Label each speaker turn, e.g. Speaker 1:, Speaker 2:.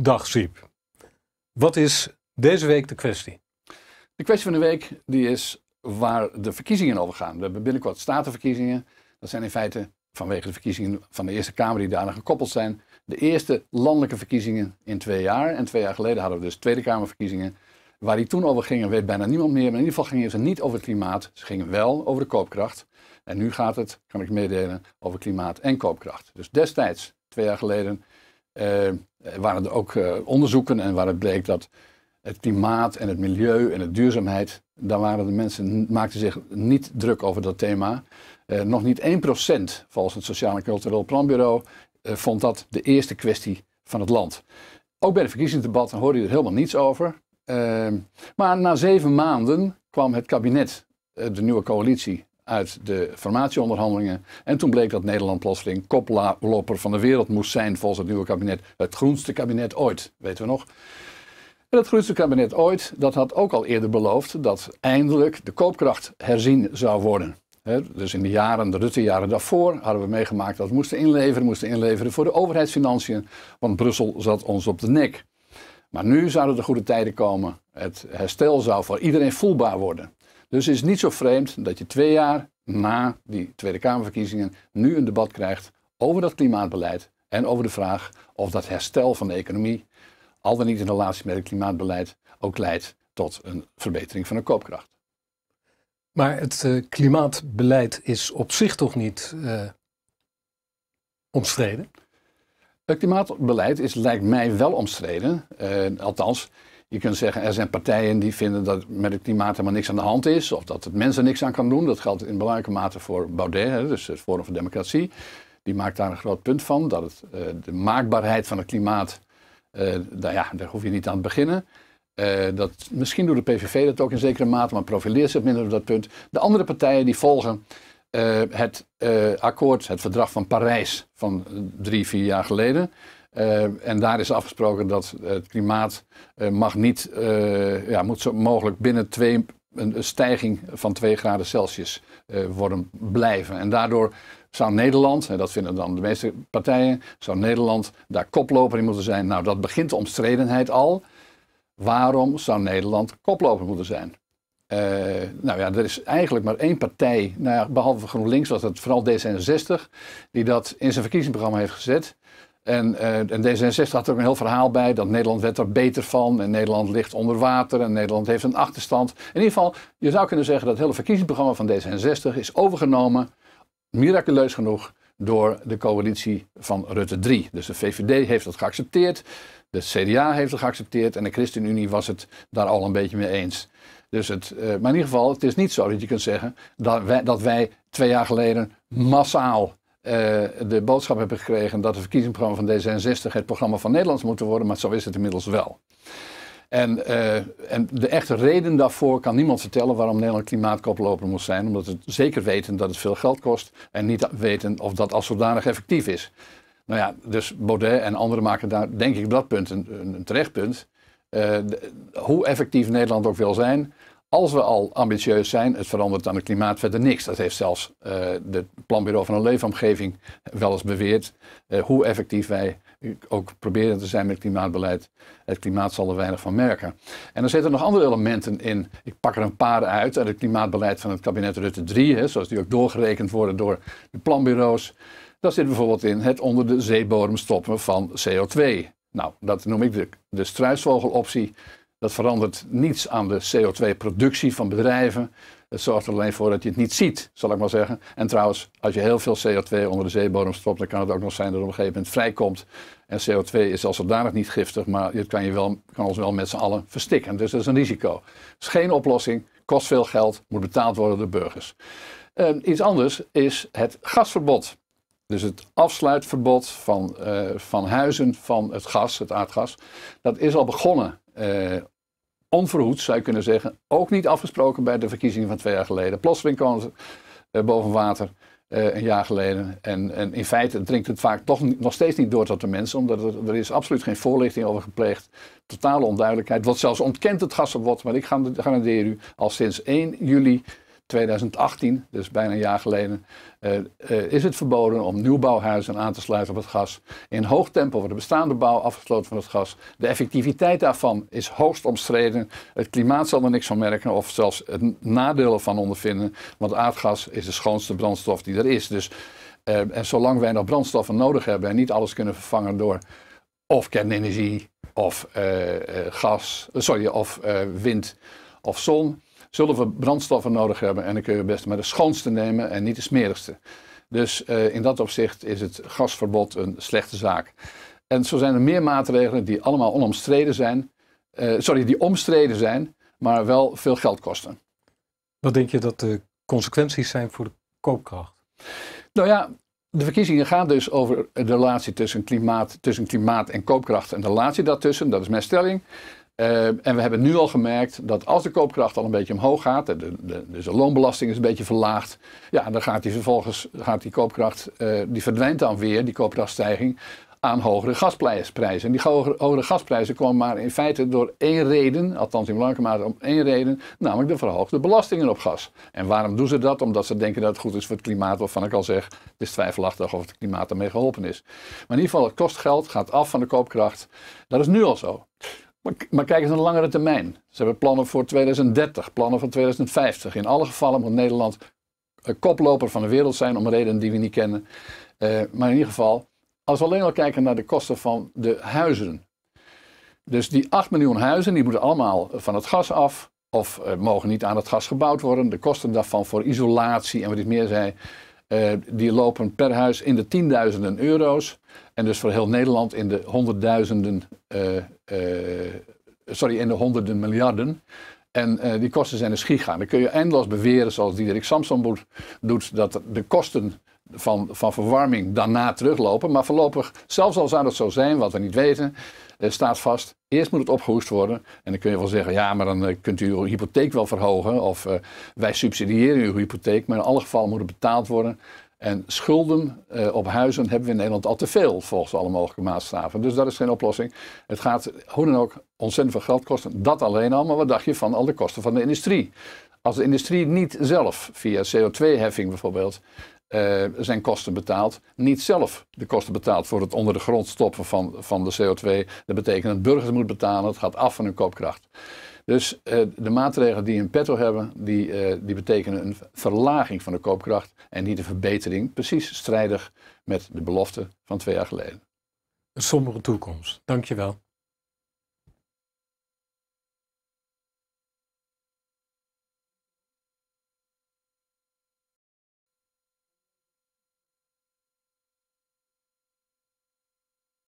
Speaker 1: Dag Siep. Wat is deze week de kwestie? De kwestie van de week die is waar de verkiezingen over gaan. We hebben binnenkort statenverkiezingen. Dat zijn in feite vanwege de verkiezingen van de Eerste Kamer die daarna gekoppeld zijn. De eerste landelijke verkiezingen in twee jaar. En twee jaar geleden hadden we dus Tweede Kamerverkiezingen. Waar die toen over gingen weet bijna niemand meer. Maar in ieder geval gingen ze niet over het klimaat. Ze gingen wel over de koopkracht. En nu gaat het, kan ik meedelen, over klimaat en koopkracht. Dus destijds, twee jaar geleden, eh, eh, waren er ook eh, onderzoeken en waaruit bleek dat het klimaat en het milieu en de duurzaamheid, daar waren de mensen, maakten zich niet druk over dat thema. Eh, nog niet 1% volgens het Sociaal en Cultureel Planbureau vond dat de eerste kwestie van het land. Ook bij de verkiezingsdebatten hoorde je er helemaal niets over. maar na zeven maanden kwam het kabinet, de nieuwe coalitie, uit de formatieonderhandelingen. En toen bleek dat Nederland plotseling koploper van de wereld moest zijn volgens het nieuwe kabinet. Het groenste kabinet ooit, weten we nog. En het groenste kabinet ooit, dat had ook al eerder beloofd dat eindelijk de koopkracht herzien zou worden. dus in de jaren, de Rutte-jaren daarvoor, hadden we meegemaakt dat we moesten inleveren, moesten inleveren voor de overheidsfinanciën, want Brussel zat ons op de nek. Maar nu zouden de goede tijden komen. Het herstel zou voor iedereen voelbaar worden. Dus het is niet zo vreemd dat je twee jaar na die Tweede Kamerverkiezingen nu een debat krijgt over dat klimaatbeleid en over de vraag of dat herstel van de economie, al dan niet in relatie met het klimaatbeleid, ook leidt tot een verbetering van de koopkracht. Maar het eh, klimaatbeleid is op zich toch niet eh, omstreden? Het klimaatbeleid is, lijkt mij wel omstreden. Eh, althans, je kunt zeggen, er zijn partijen die vinden dat met het klimaat helemaal niks aan de hand is. Of dat het mensen niks aan kan doen. Dat geldt in belangrijke mate voor Baudet, dus het Forum voor Democratie. Die maakt daar een groot punt van. Dat het, eh, de maakbaarheid van het klimaat, eh, daar, ja, daar hoef je niet aan te beginnen. Eh, dat, misschien doet de PVV dat ook in zekere mate, maar profileert zich minder op dat punt. De andere partijen die volgen het akkoord, het verdrag van Parijs van drie, vier jaar geleden. Eh, en daar is afgesproken dat het klimaat eh, mag niet, eh, ja, moet zo mogelijk binnen twee, een, stijging van 2 graden Celsius worden blijven. En daardoor zou Nederland, en dat vinden dan de meeste partijen, zou Nederland daar koploper in moeten zijn. Nou, dat begint de omstredenheid al. Waarom zou Nederland koploper moeten zijn? nou ja, er is eigenlijk maar één partij, nou behalve GroenLinks was het vooral D66, die dat in zijn verkiezingsprogramma heeft gezet. En, eh, en, D66 had er ook een heel verhaal bij dat Nederland werd er beter van en Nederland ligt onder water en Nederland heeft een achterstand. In ieder geval, je zou kunnen zeggen dat het hele verkiezingsprogramma van D66 is overgenomen, miraculeus genoeg, door de coalitie van Rutte 3. Dus de VVD heeft dat geaccepteerd, de CDA heeft het geaccepteerd en de ChristenUnie was het daar al een beetje mee eens. Dus het, eh, maar in ieder geval, het is niet zo dat je kunt zeggen dat wij, dat wij twee jaar geleden massaal eh, de boodschap hebben gekregen dat het verkiezingsprogramma van D66 het programma van Nederlands moet worden, maar zo is het inmiddels wel. En, eh, en, de echte reden daarvoor kan niemand vertellen waarom Nederland klimaatkoploper moet zijn, omdat ze zeker weten dat het veel geld kost en niet weten of dat als zodanig effectief is. Nou ja, dus Baudet en anderen maken daar denk ik op dat punt een, terecht punt. Eh, hoe effectief Nederland ook wil zijn, als we al ambitieus zijn, het verandert aan het klimaat verder niks. Dat heeft zelfs het eh, Planbureau van een Leefomgeving wel eens beweerd. Eh, hoe effectief wij ook proberen te zijn met klimaatbeleid, het klimaat zal er weinig van merken. En er zitten nog andere elementen in. Ik pak er een paar uit uit het klimaatbeleid van het kabinet Rutte 3, hè, zoals die ook doorgerekend worden door de planbureaus. dat zit bijvoorbeeld in het onder de zeebodem stoppen van CO2. Nou, dat noem ik de struisvogeloptie. Dat verandert niets aan de CO2-productie van bedrijven. Het zorgt er alleen voor dat je het niet ziet, zal ik maar zeggen. En trouwens, als je heel veel CO2 onder de zeebodem stopt, dan kan het ook nog zijn dat het op een gegeven moment vrijkomt. En CO2 is als zodanig niet giftig, maar het kan, je wel, kan ons wel met z'n allen verstikken. Dus dat is een risico. Het is geen oplossing, kost veel geld, moet betaald worden door burgers. iets anders is het gasverbod. Dus het afsluitverbod van, eh, van huizen van het gas, het aardgas, dat is al begonnen. Uh, onverhoeds zou je kunnen zeggen. Ook niet afgesproken bij de verkiezingen van twee jaar geleden. Plotseling kwam het eh, boven water een jaar geleden. En, en in feite dringt het vaak toch nog steeds niet door tot de mensen, omdat er, er is absoluut geen voorlichting over gepleegd. Totale onduidelijkheid. Wat zelfs ontkend het gasverbod. Maar ik ga, de u al sinds 1 juli 2018, dus bijna een jaar geleden, eh, eh, is het verboden om nieuwbouwhuizen aan te sluiten op het gas. In hoog tempo wordt de bestaande bouw afgesloten van het gas. De effectiviteit daarvan is hoogst omstreden. Het klimaat zal er niks van merken of zelfs het nadeel van ondervinden. Want aardgas is de schoonste brandstof die er is. Dus, eh, en zolang wij nog brandstoffen nodig hebben en niet alles kunnen vervangen door of kernenergie of gas, sorry, of wind of zon zullen we brandstoffen nodig hebben. En dan kun je best maar de schoonste nemen en niet de smerigste. Dus eh, in dat opzicht is het gasverbod een slechte zaak. En zo zijn er meer maatregelen die allemaal onomstreden zijn. Eh, sorry, die omstreden zijn, maar wel veel geld kosten. Wat denk je dat de consequenties zijn voor de koopkracht? Nou ja, de verkiezingen gaan dus over de relatie tussen klimaat, tussen klimaat en koopkracht en de relatie daartussen. Dat is mijn stelling. Eh, en we hebben nu al gemerkt dat als de koopkracht al een beetje omhoog gaat, de, de, dus de loonbelasting is een beetje verlaagd, ja, dan gaat die vervolgens, gaat die koopkracht, uh, die verdwijnt dan weer, die koopkrachtstijging, aan hogere gasprijzen. En die hogere, gasprijzen komen maar in feite door één reden, althans in belangrijke mate om één reden, namelijk de verhoogde belastingen op gas. En waarom doen ze dat? Omdat ze denken dat het goed is voor het klimaat, waarvan ik al zeg, het is twijfelachtig of het klimaat daarmee geholpen is. Maar in ieder geval, het kost geld, gaat af van de koopkracht. Dat is nu al zo. Maar, kijk eens naar de langere termijn. Ze hebben plannen voor 2030, plannen voor 2050. In alle gevallen moet Nederland eh, koploper van de wereld zijn om redenen die we niet kennen. Eh, maar in ieder geval, als we alleen al kijken naar de kosten van de huizen. Dus die 8 miljoen huizen, die moeten allemaal van het gas af. Of eh, mogen niet aan het gas gebouwd worden. De kosten daarvan voor isolatie en wat iets meer zijn. Eh, die lopen per huis in de tienduizenden euro's. En dus voor heel Nederland in de honderdduizenden, eh, eh, sorry, in de honderden miljarden. En die kosten zijn een dus giga. Dan kun je eindeloos beweren, zoals Diederik Samson doet, dat de kosten van, van verwarming daarna teruglopen. Maar voorlopig, zelfs al zou dat zo zijn, wat we niet weten, eh, staat vast. Eerst moet het opgehoest worden. En dan kun je wel zeggen, ja, maar dan eh, kunt u uw hypotheek wel verhogen. Of eh, wij subsidiëren uw hypotheek. Maar in alle gevallen moet het betaald worden. En schulden op huizen hebben we in Nederland al te veel, volgens alle mogelijke maatstaven. Dus dat is geen oplossing. Het gaat hoe dan ook ontzettend veel geld kosten. Dat alleen al, maar wat dacht je van al de kosten van de industrie? Als de industrie niet zelf, via CO2-heffing bijvoorbeeld, eh, zijn kosten betaalt, niet zelf de kosten betaalt voor het onder de grond stoppen van, van de CO2, dat betekent dat burgers moeten betalen, het gaat af van hun koopkracht. Dus eh, de maatregelen die een petto hebben, die, eh, die betekenen een verlaging van de koopkracht en niet een verbetering, precies strijdig met de belofte van twee jaar geleden. Een sombere toekomst. Dankjewel.